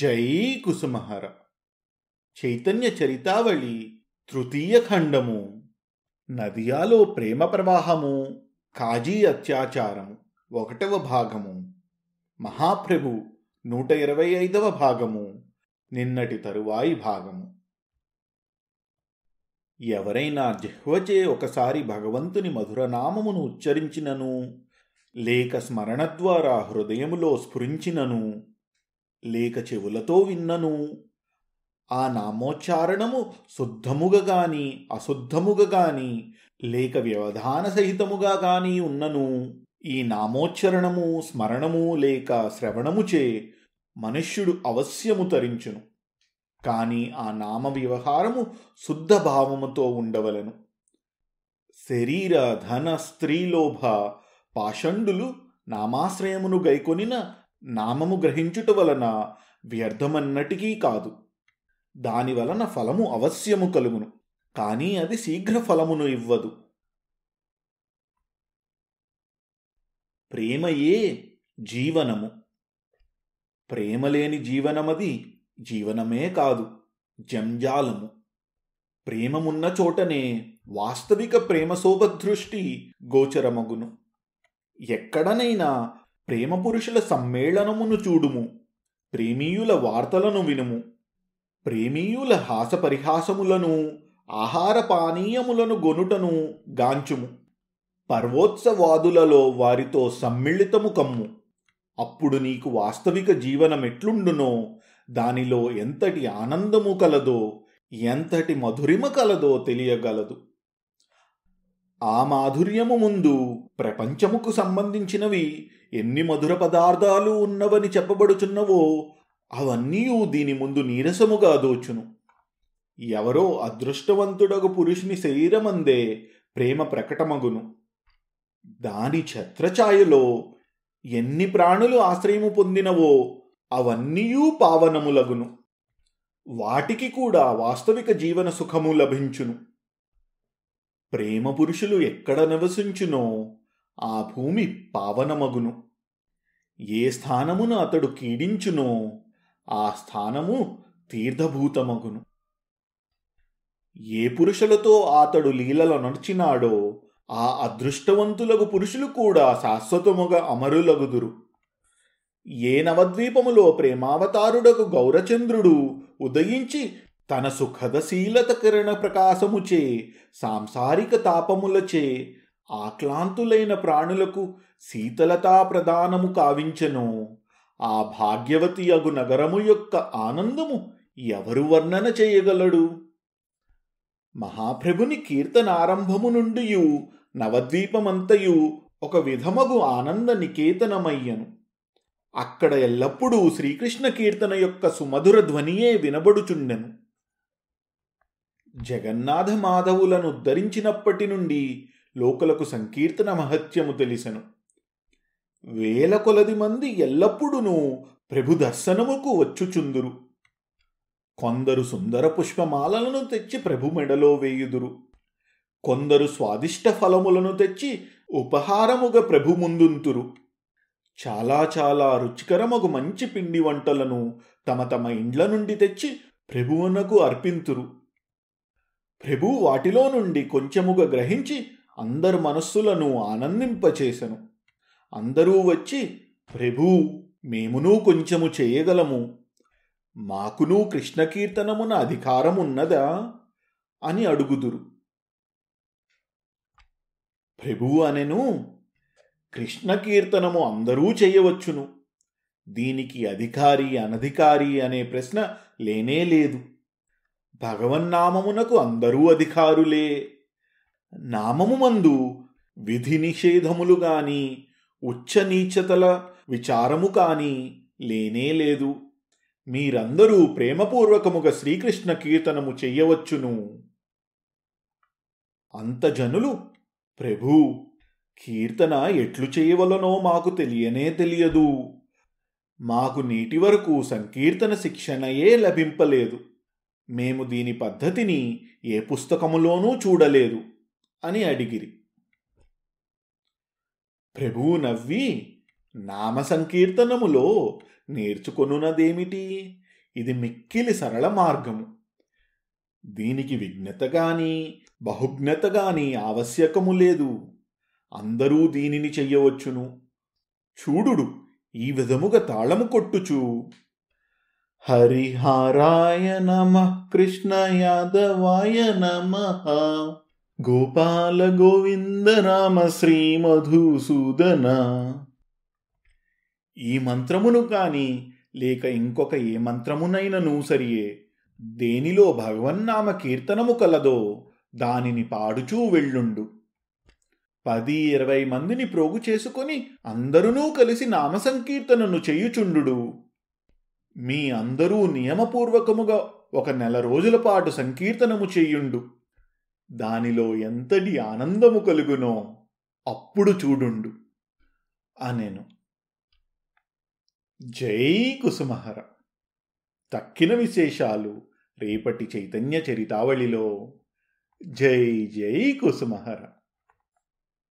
జై కుసుమహర చైతన్య చరితావళి తృతీయ ఖండము నదియాలో ప్రేమ ప్రవాహము కాజీ అత్యాచారం ఒకటవ భాగము మహాప్రభు నూట ఇరవై ఐదవ భాగము నిన్నటి తరువాయి భాగము ఎవరైనా జిహ్వచే ఒకసారి భగవంతుని మధురనామమును ఉచ్చరించినను లేక స్మరణ ద్వారా హృదయములో స్ఫురించినను లేక చెవులతో విన్నను ఆ నామోచ్చారణము శుద్ధముగా గాని అశుద్ధముగా గాని లేక వ్యవధాన సహితముగా గాని ఉన్నను ఈ నామోచ్చరణము స్మరణము లేక శ్రవణముచే మనుష్యుడు అవశ్యము తరించును కాని ఆ నామ వ్యవహారము శుద్ధ భావముతో ఉండవలను శరీర ధన స్త్రీలోభ పాషండులు నామాశ్రయమును గైకొనిన నామము గ్రహించుట వలన వ్యర్థమన్నటికీ కాదు దానివలన ఫలము అవశ్యము కలుగును కానీ అది శీఘ్ర ఫలమును ఇవ్వదు ప్రేమయే జీవనము ప్రేమ లేని జీవనమది జీవనమే కాదు జంజాలము ప్రేమమున్న చోటనే వాస్తవిక ప్రేమ సోభదృష్టి గోచరమగును ఎక్కడనైనా ప్రేమపురుషుల సమ్మేళనమును చూడుము ప్రేమీయుల వార్తలను వినుము ప్రేమీయుల హాసపరిహాసములను ఆహార పానీయములను గొనుటను గాంచుము పర్వోత్సవాదులలో వారితో సమ్మిళితము కమ్ము అప్పుడు నీకు వాస్తవిక జీవనమెట్లుండునో దానిలో ఎంతటి ఆనందము కలదో ఎంతటి మధురిమ కలదో తెలియగలదు ఆ మాధుర్యము ముందు ప్రపంచముకు సంబంధించినవి ఎన్ని మధుర పదార్థాలు ఉన్నవని చెప్పబడుచున్నవో అవన్నీ దీని ముందు నీరసముగా దోచును ఎవరో అదృష్టవంతుడగు పురుషుని శరీరమందే ప్రేమ ప్రకటమగును దాని ఛత్రఛాయలో ఎన్ని ప్రాణులు ఆశ్రయము పొందినవో అవన్నీయూ పావనములగును వాటికి కూడా వాస్తవిక జీవన సుఖము లభించును ప్రేమ పురుషులు ఎక్కడ నివసించునో ఆ భూమి పావనమగును ఏ స్థానమును అతడు కీడించునో ఆ స్థానము తీర్థభూతమగును ఏ పురుషులతో అతడు లీలలో నడిచినాడో ఆ అదృష్టవంతులకు పురుషులు కూడా శాశ్వతముగా అమరులగుదురు ఏ నవద్వీపములో ప్రేమావతారుడకు గౌరచంద్రుడు ఉదయించి తన సుఖదశీలత కిరణ ప్రకాశముచే సాంసారిక తాపములచే ఆక్లాంతులైన ప్రాణులకు శీతలతా ప్రదానము కావించెను ఆ భాగ్యవతి అగు నగరము యొక్క ఆనందము ఎవరు వర్ణన చేయగలడు మహాప్రభుని కీర్తన ఆరంభము నుండి నవద్వీపమంతయు ఒక విధమగు ఆనంద నికేతనమయ్యను అక్కడ ఎల్లప్పుడూ శ్రీకృష్ణ కీర్తన యొక్క సుమధుర ధ్వనియే వినబడుచుండెను జగన్నాథ మాధవులను ధరించినప్పటి నుండి లోకలకు సంకీర్తన మహత్యము తెలిసెను వేల కొలది మంది ఎల్లప్పుడూను ప్రభు దర్శనముకు వచ్చుచుందురు కొందరు సుందర పుష్పమాలలను తెచ్చి ప్రభు మెడలో వేయుదురు కొందరు స్వాదిష్ట ఫలములను తెచ్చి ఉపహారముగా ప్రభు ముందుంతురు చాలా చాలా రుచికరమగు మంచి పిండి వంటలను తమ తమ ఇండ్ల నుండి తెచ్చి ప్రభువునకు అర్పింతురు ప్రభు వాటిలో నుండి కొంచెముగా గ్రహించి అందరు మనస్సులను ఆనందింపచేసెను అందరూ వచ్చి ప్రభు మేమునూ కొంచెము చేయగలము మాకునూ కృష్ణకీర్తనమున అధికారమున్నదా అని అడుగుదురు ప్రభు అనెను కృష్ణకీర్తనము అందరూ చేయవచ్చును దీనికి అధికారి అనధికారి అనే ప్రశ్న లేనే లేదు భగవన్నామమునకు అందరూ అధికారులే నామము మందు విధి నిషేధములు గాని ఉచ్చనీచతల విచారము కాని లేనే లేదు మీరందరూ ప్రేమపూర్వకముగా శ్రీకృష్ణ కీర్తనము చెయ్యవచ్చును అంత జనులు ప్రభూ కీర్తన ఎట్లు చేయవలనో మాకు తెలియనే తెలియదు మాకు నేటి వరకు సంకీర్తన శిక్షణయే లభింపలేదు మేము దీని పద్ధతిని ఏ పుస్తకములోనూ చూడలేదు అని అడిగిరి ప్రభువు నవ్వి నామ సంకీర్తనములో నేర్చుకొనున్నదేమిటి ఇది మిక్కిలి సరళ మార్గము దీనికి విఘ్నతగాని గాని బహుజ్ఞత ఆవశ్యకము లేదు అందరూ దీనిని చెయ్యవచ్చును చూడుడు ఈ విధముగా తాళము కొట్టుచు హరిహారాయ నమ కృష్ణ యాదవాయ నమ గోపాల గోవింద రామ శ్రీ మధుసూదన ఈ మంత్రమును కాని లేక ఇంకొక ఏ మంత్రమునైనను సరియే దేనిలో భగవన్నామ కీర్తనము కలదో దానిని పాడుచూ వెళ్ళుండు పది ఇరవై మందిని ప్రోగు చేసుకొని అందరూ కలిసి నామ సంకీర్తనను చేయుచుండు మీ అందరూ నియమపూర్వకముగా ఒక నెల రోజుల పాటు సంకీర్తనము చెయ్యుండు దానిలో ఎంతటి ఆనందము కలుగునో అప్పుడు చూడుండు అనేను జై కుసుమహర తక్కిన విశేషాలు రేపటి చైతన్య చరితావళిలో జై జై కుసుమహర